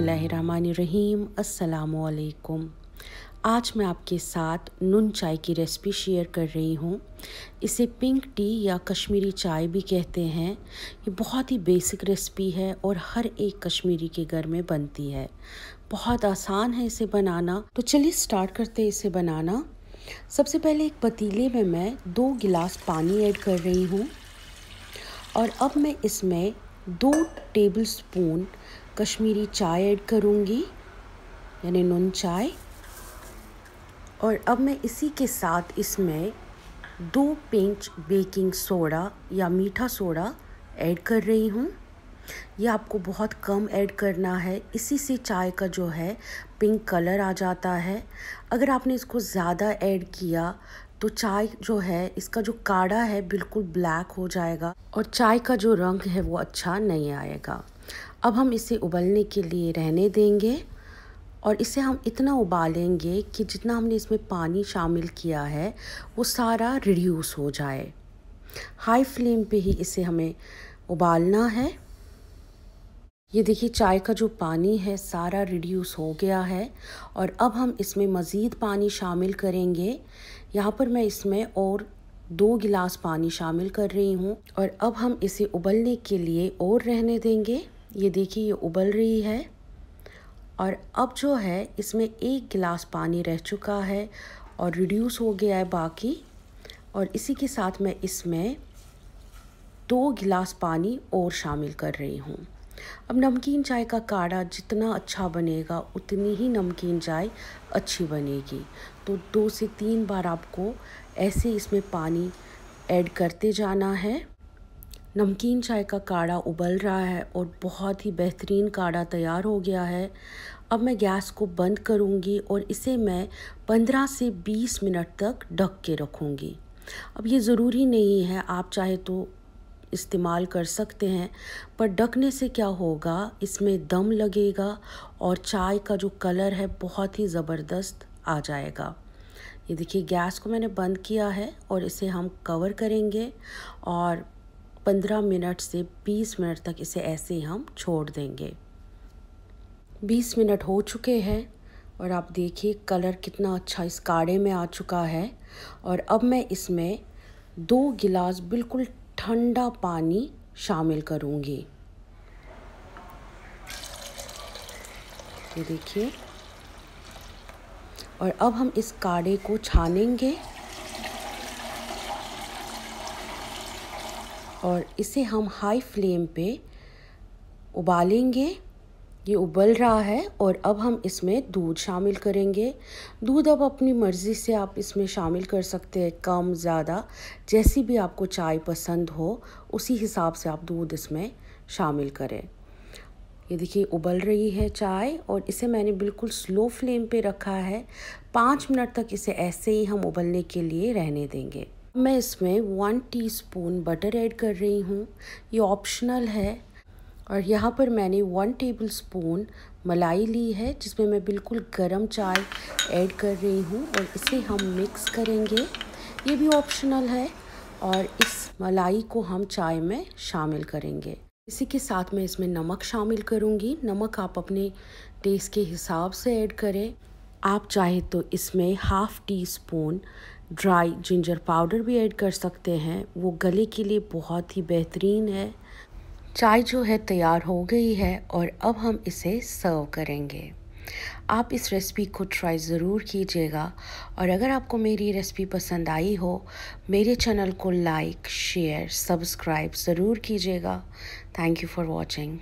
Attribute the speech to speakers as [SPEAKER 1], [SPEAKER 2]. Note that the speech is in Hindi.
[SPEAKER 1] बिसमीम अस्सलाम आज मैं आपके साथ नून चाय की रेसिपी शेयर कर रही हूँ इसे पिंक टी या कश्मीरी चाय भी कहते हैं ये बहुत ही बेसिक रेसिपी है और हर एक कश्मीरी के घर में बनती है बहुत आसान है इसे बनाना तो चलिए स्टार्ट करते हैं इसे बनाना सबसे पहले एक पतीले में मैं दो गिलास पानी ऐड कर रही हूँ और अब मैं इसमें दो टेबल स्पून कश्मीरी चाय ऐड करूँगी यानी नून चाय और अब मैं इसी के साथ इसमें दो पिंच बेकिंग सोडा या मीठा सोडा ऐड कर रही हूँ यह आपको बहुत कम ऐड करना है इसी से चाय का जो है पिंक कलर आ जाता है अगर आपने इसको ज़्यादा ऐड किया तो चाय जो है इसका जो काढ़ा है बिल्कुल ब्लैक हो जाएगा और चाय का जो रंग है वो अच्छा नहीं आएगा अब हम इसे उबलने के लिए रहने देंगे और इसे हम इतना उबालेंगे कि जितना हमने इसमें पानी शामिल किया है वो सारा रिड्यूस हो जाए हाई फ्लेम पे ही इसे हमें उबालना है ये देखिए चाय का जो पानी है सारा रिड्यूस हो गया है और अब हम इसमें मज़ीद पानी शामिल करेंगे यहाँ पर मैं इसमें और दो गिलास पानी शामिल कर रही हूँ और अब हम इसे उबलने के लिए और रहने देंगे ये देखिए ये उबल रही है और अब जो है इसमें एक गिलास पानी रह चुका है और रिड्यूस हो गया है बाकी और इसी के साथ मैं इसमें दो गिलास पानी और शामिल कर रही हूँ अब नमकीन चाय का काढ़ा जितना अच्छा बनेगा उतनी ही नमकीन चाय अच्छी बनेगी तो दो से तीन बार आपको ऐसे इसमें पानी ऐड करते जाना है नमकीन चाय का काढ़ा उबल रहा है और बहुत ही बेहतरीन काढ़ा तैयार हो गया है अब मैं गैस को बंद करूँगी और इसे मैं 15 से 20 मिनट तक ढक के रखूँगी अब ये ज़रूरी नहीं है आप चाहे तो इस्तेमाल कर सकते हैं पर ढकने से क्या होगा इसमें दम लगेगा और चाय का जो कलर है बहुत ही ज़बरदस्त आ जाएगा ये देखिए गैस को मैंने बंद किया है और इसे हम कवर करेंगे और 15 मिनट से 20 मिनट तक इसे ऐसे ही हम छोड़ देंगे 20 मिनट हो चुके हैं और आप देखिए कलर कितना अच्छा इस काढ़े में आ चुका है और अब मैं इसमें दो गिलास बिल्कुल ठंडा पानी शामिल करूँगी ये देखिए और अब हम इस काढ़े को छानेंगे और इसे हम हाई फ्लेम पे उबालेंगे ये उबल रहा है और अब हम इसमें दूध शामिल करेंगे दूध अब अपनी मर्ज़ी से आप इसमें शामिल कर सकते हैं कम ज़्यादा जैसी भी आपको चाय पसंद हो उसी हिसाब से आप दूध इसमें शामिल करें ये देखिए उबल रही है चाय और इसे मैंने बिल्कुल स्लो फ्लेम पे रखा है पाँच मिनट तक इसे ऐसे ही हम उबलने के लिए रहने देंगे मैं इसमें वन टीस्पून बटर ऐड कर रही हूँ ये ऑप्शनल है और यहाँ पर मैंने वन टेबल स्पून मलाई ली है जिसमें मैं बिल्कुल गरम चाय ऐड कर रही हूँ और इसे हम मिक्स करेंगे ये भी ऑप्शनल है और इस मलाई को हम चाय में शामिल करेंगे इसी के साथ मैं इसमें नमक शामिल करूँगी नमक आप अपने टेस्ट के हिसाब से ऐड करें आप चाहे तो इसमें half teaspoon dry ginger powder भी ऐड कर सकते हैं वो गले के लिए बहुत ही बेहतरीन है चाय जो है तैयार हो गई है और अब हम इसे सर्व करेंगे आप इस रेसिपी को ट्राई ज़रूर कीजिएगा और अगर आपको मेरी रेसिपी पसंद आई हो मेरे चैनल को लाइक शेयर सब्सक्राइब ज़रूर कीजिएगा थैंक यू फॉर वॉचिंग